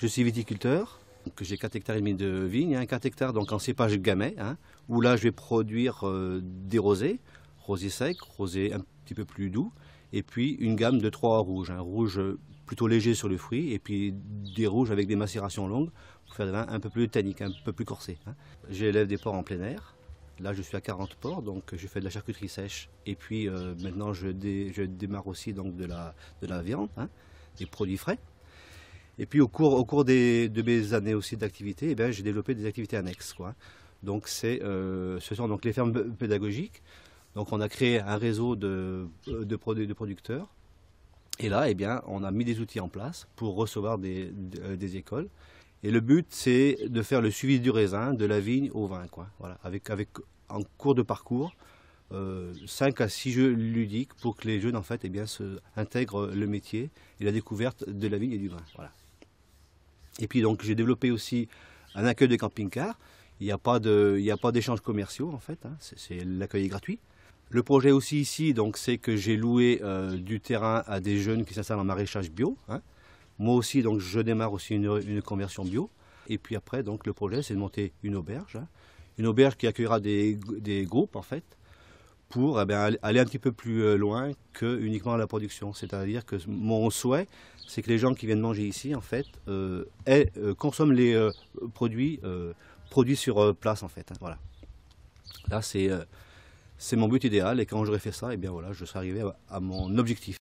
Je suis viticulteur, que j'ai 4 hectares et demi de vignes, 4 hein, hectares donc en cépage gamay, hein, où là je vais produire euh, des rosés, rosés secs, rosés un petit peu plus doux, et puis une gamme de trois rouges, un rouge plutôt léger sur le fruit, et puis des rouges avec des macérations longues pour faire des un peu plus tanniques, un peu plus corsés. Hein. J'élève des porcs en plein air. Là, je suis à 40 porcs, donc je fais de la charcuterie sèche. Et puis euh, maintenant, je, démarre aussi donc de la viande, des produits frais. Et puis au cours, des, de mes années aussi d'activité, eh ben, j'ai développé des activités annexes. Donc euh, ce sont donc les fermes pédagogiques. Donc on a créé un réseau de, euh, de producteurs. Et là, eh on a mis des outils en place pour recevoir euh, des, écoles. Et le but, c'est de faire le suivi du raisin, de la vigne au vin, avec, en cours de parcours, euh, 5 à 6 jeux ludiques pour que les jeunes, en fait, eh intègrent le métier et la découverte de la vigne et du vin. Et puis donc j'ai développé aussi un accueil de camping-car. Il n'y a pas d'échanges commerciaux en fait, hein. c'est l'accueil est gratuit. Le projet aussi ici, donc, c'est que j'ai loué euh, du terrain à des jeunes qui s'installent en maraîchage bio. Hein. Moi aussi, donc, je démarre aussi une, conversion bio. Et puis après, donc, le projet, c'est de monter une auberge, hein. une auberge qui accueillera des, des groupes en fait, pour eh ben, aller un petit peu plus euh, loin que uniquement la production. C'est-à-dire que mon souhait, c'est que les gens qui viennent manger ici, en fait, euh, euh, consomment les euh, produits produits sur place, en fait. Hein, voilà. Là, c'est mon but idéal, et quand j'aurais fait ça, et eh bien voilà, je serai arrivé à mon objectif.